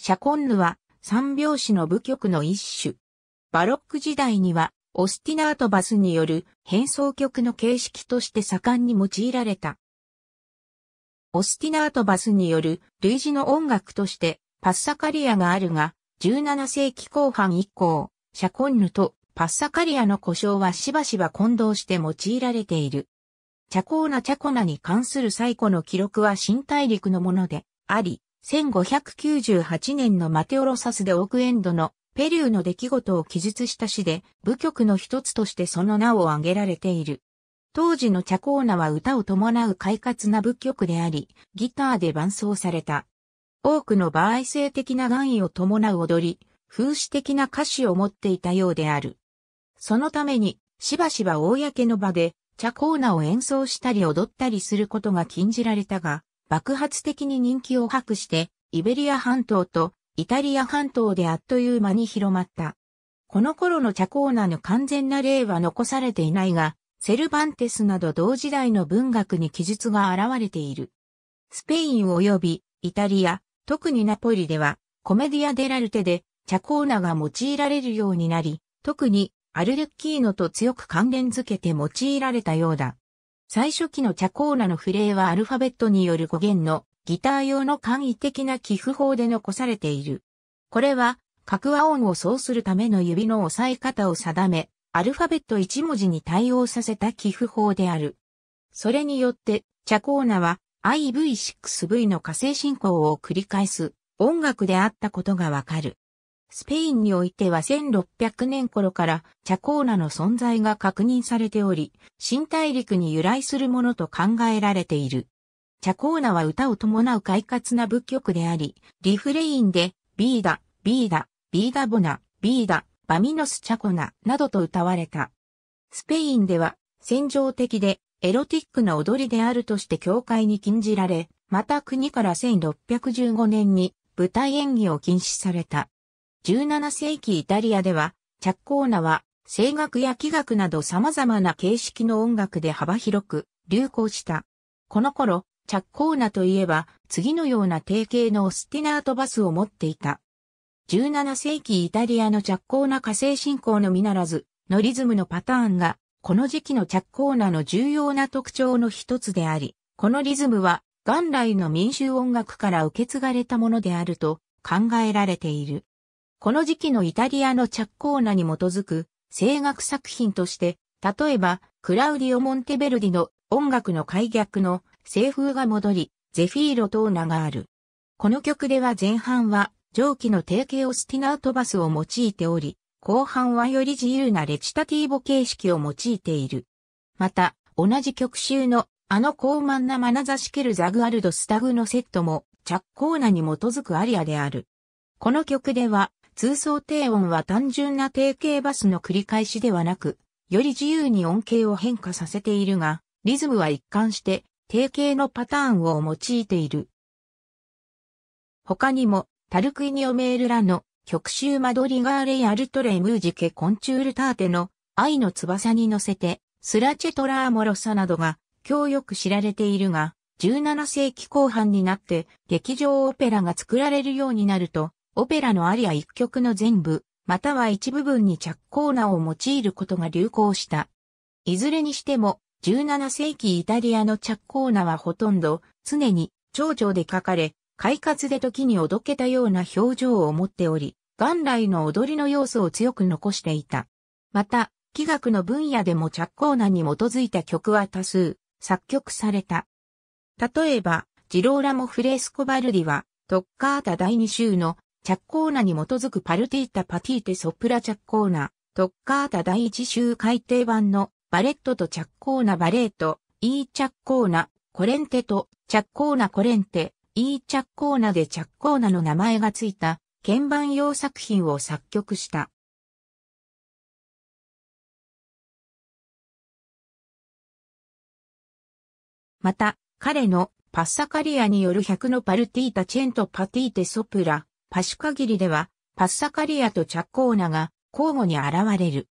シャコンヌは三拍子の舞曲の一種。バロック時代にはオスティナートバスによる変奏曲の形式として盛んに用いられた。オスティナートバスによる類似の音楽としてパッサカリアがあるが、17世紀後半以降、シャコンヌとパッサカリアの故障はしばしば混同して用いられている。チャコーナチャコナに関する最古の記録は新大陸のものであり、1598年のマテオロサスでオークエンドのペリューの出来事を記述した詩で、部曲の一つとしてその名を挙げられている。当時のチャコーナは歌を伴う快活な部曲であり、ギターで伴奏された。多くの場合性的な願意を伴う踊り、風刺的な歌詞を持っていたようである。そのために、しばしば公の場で、チャコーナを演奏したり踊ったりすることが禁じられたが、爆発的に人気を博して、イベリア半島とイタリア半島であっという間に広まった。この頃のチャコーナの完全な例は残されていないが、セルバンテスなど同時代の文学に記述が現れている。スペイン及びイタリア、特にナポリでは、コメディア・デラルテで、チャコーナが用いられるようになり、特にアルレッキーノと強く関連づけて用いられたようだ。最初期のチャコーラのフレーはアルファベットによる語源のギター用の簡易的な寄付法で残されている。これは、各和音をそうするための指の押さえ方を定め、アルファベット1文字に対応させた寄付法である。それによって、チャコーナは IV6V の火星進行を繰り返す音楽であったことがわかる。スペインにおいては1600年頃からチャコーナの存在が確認されており、新大陸に由来するものと考えられている。チャコーナは歌を伴う快活な仏曲であり、リフレインで、ビーダ、ビーダ、ビーダボナ、ビーダ、バミノスチャコナなどと歌われた。スペインでは、戦場的で、エロティックな踊りであるとして教会に禁じられ、また国から1615年に舞台演技を禁止された。17世紀イタリアでは、着工名は、声楽や器楽など様々な形式の音楽で幅広く流行した。この頃、着工名といえば、次のような定型のオスティナートバスを持っていた。17世紀イタリアの着工な火星信仰のみならず、のリズムのパターンが、この時期の着工名の重要な特徴の一つであり、このリズムは元来の民衆音楽から受け継がれたものであると考えられている。この時期のイタリアの着工名に基づく声楽作品として、例えば、クラウディオ・モンテベルディの音楽の開逆の西風が戻り、ゼフィーロと名がある。この曲では前半は上記の定型オスティナートバスを用いており、後半はより自由なレチタティーボ形式を用いている。また、同じ曲集のあの高慢な眼差しけるザグアルドスタグのセットも着工名に基づくアリアである。この曲では通奏低音は単純な定型バスの繰り返しではなく、より自由に音型を変化させているが、リズムは一貫して定型のパターンを用いている。他にも、タルクイニオメールラの曲集マドリガーレイアルトレムージケコンチュールターテの愛の翼に乗せて、スラチェトラーモロサなどが、今日よく知られているが、17世紀後半になって劇場オペラが作られるようになると、オペラのアリア一曲の全部、または一部分に着コーナを用いることが流行した。いずれにしても、17世紀イタリアの着コーナはほとんど、常に、蝶々で書かれ、快活で時におどけたような表情を持っており、元来の踊りの要素を強く残していた。また、器楽の分野でも着工名に基づいた曲は多数、作曲された。例えば、ジローラモ・フレスコ・バルディは、トッカータ第2週のチャッコーナに基づくパルティータパティーテソプラチャッコーナ、トッカータ第一集改訂版のバレットとチャッコーナバレート、イーチャッコーナ、コレンテとチャッコーナコレンテ、イーチャッコーナでチャッコーナの名前がついた鍵盤用作品を作曲した。また、彼のパッサカリアによる100のパルティータチェントパティーテソプラ、パシュカギリでは、パッサカリアとチャッコーナが交互に現れる。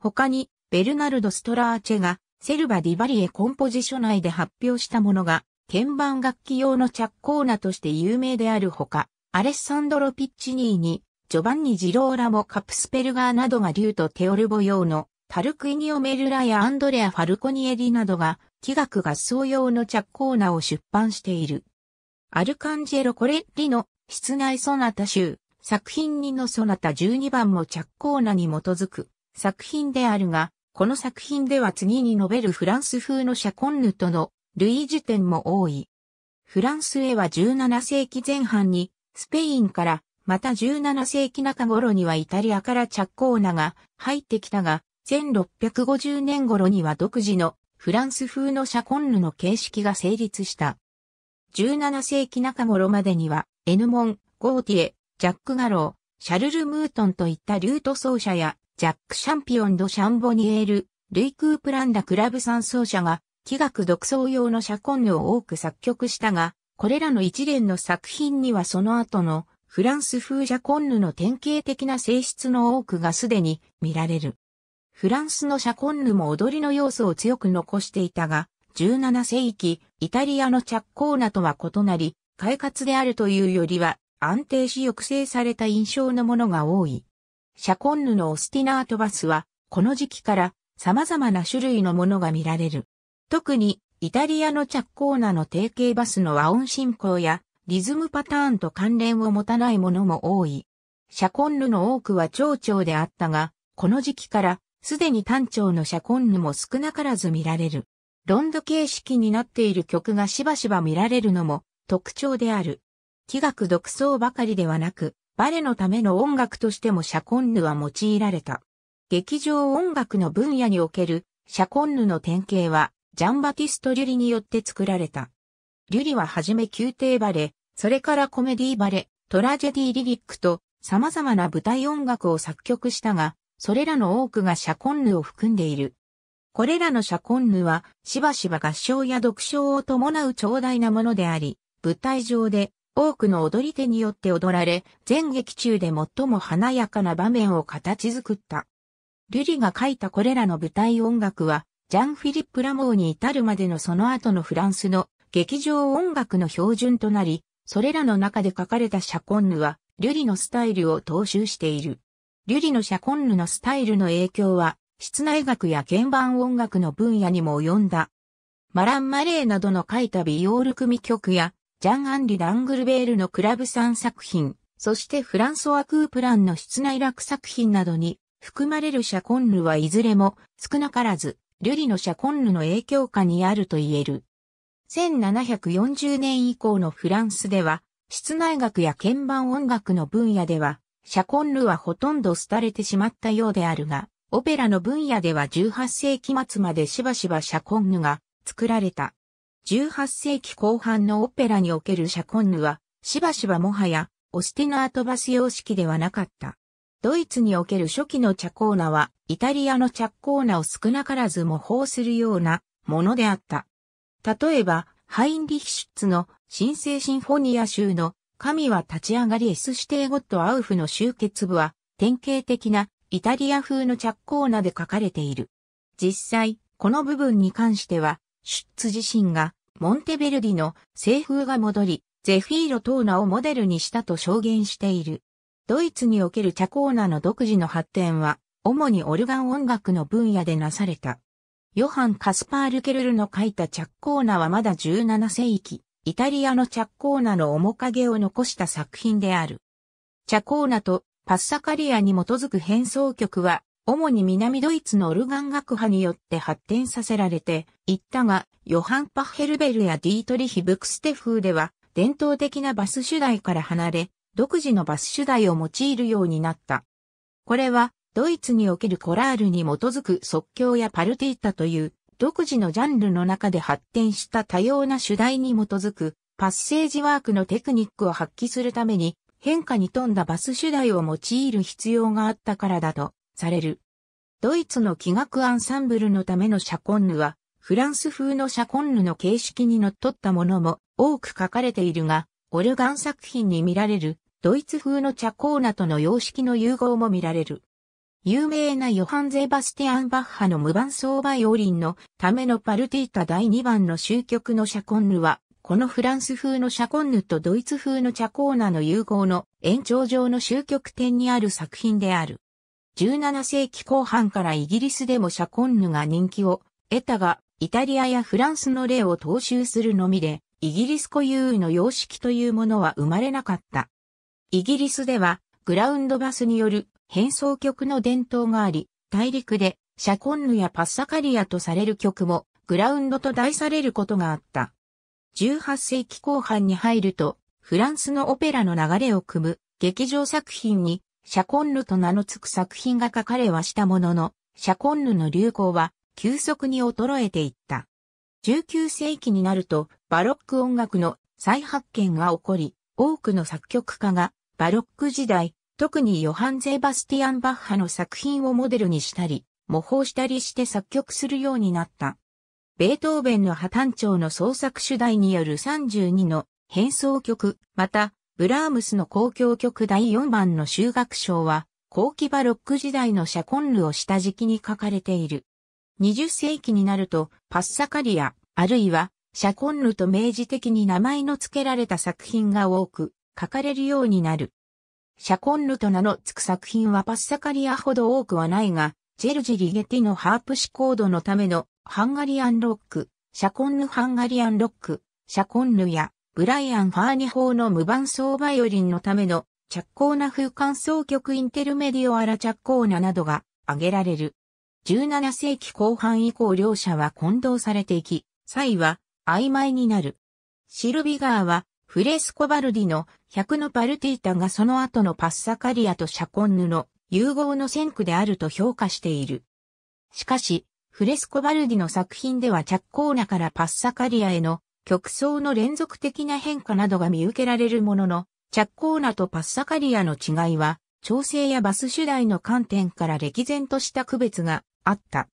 他に、ベルナルド・ストラーチェが、セルバ・ディバリエ・コンポジショ内で発表したものが、鍵盤楽器用のチャッコーナとして有名であるほか、アレッサンドロ・ピッチニーに、ジョバンニ・ジローラモ・カプスペルガーなどが竜とテオルボ用の、タルクイニオ・メルラやアンドレア・ファルコニエリなどが、器楽合奏用のチャッコーナを出版している。アルカンジェロ・コレッリの室内ソナタ集、作品2のソナタ12番も着工名に基づく作品であるが、この作品では次に述べるフランス風のシャコンヌとの類似点も多い。フランスへは17世紀前半にスペインからまた17世紀中頃にはイタリアから着工名が入ってきたが、1650年頃には独自のフランス風のシャコンヌの形式が成立した。17世紀中頃までにはエヌモン、ゴーティエ、ジャック・ガロー、シャルル・ムートンといったルート奏者や、ジャック・シャンピオン・ド・シャンボニエール、ルイ・クープランダ・クラブ3奏者が、器楽独奏用のシャコンヌを多く作曲したが、これらの一連の作品にはその後のフランス風シャコンヌの典型的な性質の多くがすでに見られる。フランスのシャコンヌも踊りの要素を強く残していたが、17世紀、イタリアのチャッコーナとは異なり、快活であるというよりは、安定し抑制された印象のものが多い。シャコンヌのオスティナートバスは、この時期から様々な種類のものが見られる。特に、イタリアの着工なの定型バスの和音進行や、リズムパターンと関連を持たないものも多い。シャコンヌの多くは蝶々であったが、この時期から、すでに単調のシャコンヌも少なからず見られる。ロンド形式になっている曲がしばしば見られるのも、特徴である。器楽独奏ばかりではなく、バレのための音楽としてもシャコンヌは用いられた。劇場音楽の分野におけるシャコンヌの典型は、ジャンバティスト・リュリによって作られた。リュリははじめ宮廷バレ、それからコメディバレ、トラジェディリリックと様々な舞台音楽を作曲したが、それらの多くがシャコンヌを含んでいる。これらのシャコンヌは、しばしば合唱や読唱を伴う長大なものであり、舞台上で多くの踊り手によって踊られ、全劇中で最も華やかな場面を形作った。ルリが書いたこれらの舞台音楽は、ジャン・フィリップ・ラモーに至るまでのその後のフランスの劇場音楽の標準となり、それらの中で書かれたシャコンヌは、リュリのスタイルを踏襲している。リュリのシャコンヌのスタイルの影響は、室内楽や鍵盤音楽の分野にも及んだ。マラン・マレーなどの書いたビオール組曲や、ジャン・アンリ・ラングルベールのクラブ3作品、そしてフランソワ・クープランの室内楽作品などに含まれるシャコンヌはいずれも少なからず、リュリのシャコンヌの影響下にあると言える。1740年以降のフランスでは、室内楽や鍵盤音楽の分野では、シャコンヌはほとんど廃れてしまったようであるが、オペラの分野では18世紀末までしばしばシャコンヌが作られた。18世紀後半のオペラにおけるシャコンヌは、しばしばもはや、オスティナートバス様式ではなかった。ドイツにおける初期のチャコーナは、イタリアのチャコーナを少なからず模倣するようなものであった。例えば、ハインリヒシュッツの新生シンフォニア州の神は立ち上がり S 指定ゴッドアウフの集結部は典型的なイタリア風のチャコーナで書かれている。実際、この部分に関しては、シュッツ自身がモンテベルディの西風が戻り、ゼフィーロ・トーナをモデルにしたと証言している。ドイツにおけるチャコーナの独自の発展は、主にオルガン音楽の分野でなされた。ヨハン・カスパール・ケルルの書いたチャコーナはまだ17世紀、イタリアのチャコーナの面影を残した作品である。チャコーナとパッサカリアに基づく変奏曲は主に南ドイツのオルガン学派によって発展させられていったが、ヨハン・パッヘルベルやディートリヒ・ブクステフーでは、伝統的なバス主題から離れ、独自のバス主題を用いるようになった。これは、ドイツにおけるコラールに基づく即興やパルティータという、独自のジャンルの中で発展した多様な主題に基づく、パッセージワークのテクニックを発揮するために、変化に富んだバス主題を用いる必要があったからだとされる。ドイツの器楽アンサンブルのためのシャコンヌは、フランス風のシャコンヌの形式にのっとったものも多く書かれているが、オルガン作品に見られるドイツ風のチャコーナとの様式の融合も見られる。有名なヨハン・ゼバスティアン・バッハの無伴奏バイオリンのためのパルティータ第2番の終局のシャコンヌは、このフランス風のシャコンヌとドイツ風のチャコーナの融合の延長上の終局点にある作品である。17世紀後半からイギリスでもシャコンヌが人気を得たが、イタリアやフランスの例を踏襲するのみで、イギリス固有の様式というものは生まれなかった。イギリスでは、グラウンドバスによる変奏曲の伝統があり、大陸でシャコンヌやパッサカリアとされる曲も、グラウンドと題されることがあった。18世紀後半に入ると、フランスのオペラの流れを組む劇場作品にシャコンヌと名の付く作品が書かれはしたものの、シャコンヌの流行は急速に衰えていった。19世紀になると、バロック音楽の再発見が起こり、多くの作曲家がバロック時代、特にヨハン・ゼーバスティアン・バッハの作品をモデルにしたり、模倣したりして作曲するようになった。ベートーベンの破綻調の創作主題による32の変奏曲、また、ブラームスの交響曲第4番の修学章は、後期バロック時代のシャコンルを下敷きに書かれている。20世紀になると、パッサカリア、あるいは、シャコンルと明示的に名前の付けられた作品が多く、書かれるようになる。シャコンルと名の付く作品はパッサカリアほど多くはないが、ジェルジ・リゲティのハープシコードのためのハンガリアンロック、シャコンヌ・ハンガリアンロック、シャコンヌやブライアン・ファーニ法の無伴奏バイオリンのための着工な風間奏曲インテルメディオアラ着工ななどが挙げられる。17世紀後半以降両者は混同されていき、際は曖昧になる。シルビガーはフレスコバルディの100のパルティータがその後のパッサカリアとシャコンヌの融合の先駆であると評価している。しかし、フレスコバルディの作品では着工なからパッサカリアへの曲層の連続的な変化などが見受けられるものの、チャッコーナとパッサカリアの違いは、調整やバス主題の観点から歴然とした区別があった。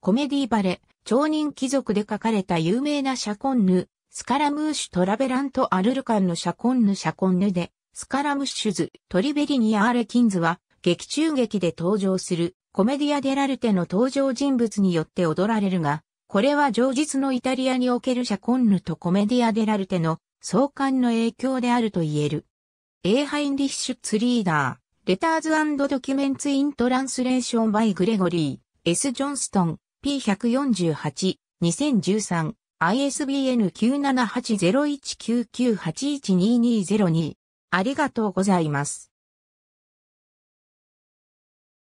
コメディバレ、超人貴族で書かれた有名なシャコンヌ、スカラムーシュトラベラント・アルルカンのシャコンヌ・シャコンヌで、スカラムッシュズ、トリベリニア・アレキンズは、劇中劇で登場するコメディア・デラルテの登場人物によって踊られるが、これは常実のイタリアにおけるシャコンヌとコメディアデラルテの相関の影響であると言える。エハインリッシュツリーダー、レターズドキュメンツイントランスレーションバイグレゴリー、S. ジョンストン、P148、2013、ISBN 9780199812202。ありがとうございます。